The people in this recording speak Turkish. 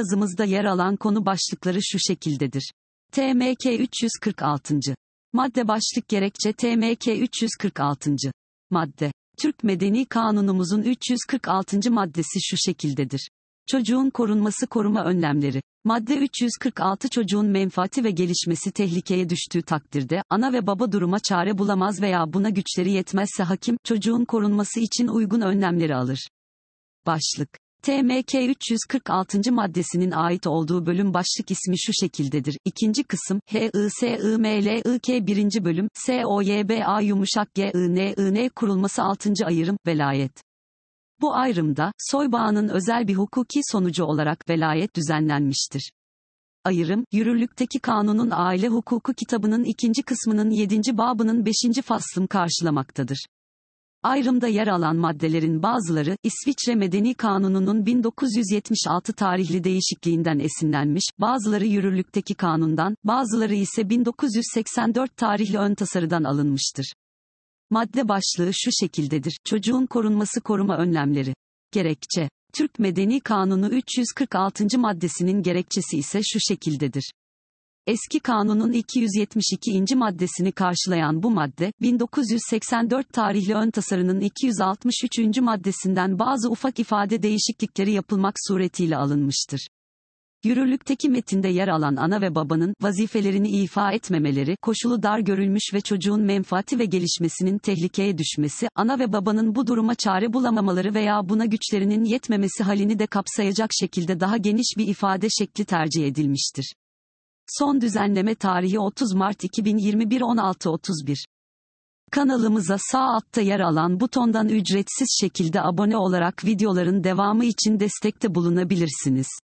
yazımızda yer alan konu başlıkları şu şekildedir. TMK 346. Madde başlık gerekçe TMK 346. Madde. Türk Medeni Kanunumuzun 346. maddesi şu şekildedir. Çocuğun korunması koruma önlemleri. Madde 346 çocuğun menfaati ve gelişmesi tehlikeye düştüğü takdirde, ana ve baba duruma çare bulamaz veya buna güçleri yetmezse hakim, çocuğun korunması için uygun önlemleri alır. Başlık TMK 346. maddesinin ait olduğu bölüm başlık ismi şu şekildedir. İkinci kısım, HISIMLIK 1. bölüm, SOYBA yumuşak GININ kurulması 6. ayırım, velayet. Bu ayrımda, soybağının özel bir hukuki sonucu olarak velayet düzenlenmiştir. Ayırım yürürlükteki kanunun aile hukuku kitabının ikinci kısmının 7. babının 5. faslım karşılamaktadır. Ayrımda yer alan maddelerin bazıları, İsviçre Medeni Kanunu'nun 1976 tarihli değişikliğinden esinlenmiş, bazıları yürürlükteki kanundan, bazıları ise 1984 tarihli ön tasarıdan alınmıştır. Madde başlığı şu şekildedir. Çocuğun korunması koruma önlemleri. Gerekçe. Türk Medeni Kanunu 346. maddesinin gerekçesi ise şu şekildedir. Eski kanunun 272. maddesini karşılayan bu madde, 1984 tarihli ön tasarının 263. maddesinden bazı ufak ifade değişiklikleri yapılmak suretiyle alınmıştır. Yürürlükteki metinde yer alan ana ve babanın vazifelerini ifa etmemeleri, koşulu dar görülmüş ve çocuğun menfaati ve gelişmesinin tehlikeye düşmesi, ana ve babanın bu duruma çare bulamamaları veya buna güçlerinin yetmemesi halini de kapsayacak şekilde daha geniş bir ifade şekli tercih edilmiştir. Son düzenleme tarihi 30 Mart 2021 16.31. Kanalımıza sağ altta yer alan butondan ücretsiz şekilde abone olarak videoların devamı için destekte bulunabilirsiniz.